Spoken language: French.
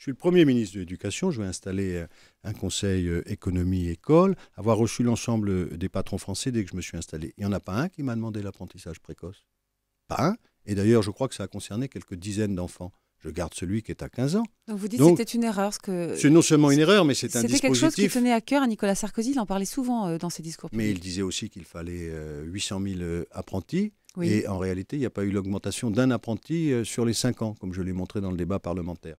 Je suis le premier ministre de l'Éducation, je vais installer euh, un conseil euh, économie-école, avoir reçu l'ensemble euh, des patrons français dès que je me suis installé. Il n'y en a pas un qui m'a demandé l'apprentissage précoce. Pas un. Et d'ailleurs, je crois que ça a concerné quelques dizaines d'enfants. Je garde celui qui est à 15 ans. Donc vous dites que c'était une erreur. C'est non seulement une erreur, mais c'est un dispositif... C'était quelque chose qui tenait à cœur à Nicolas Sarkozy, il en parlait souvent dans ses discours. Mais il disait aussi qu'il fallait 800 000 apprentis. Et en réalité, il n'y a pas eu l'augmentation d'un apprenti sur les 5 ans, comme je l'ai montré dans le débat parlementaire.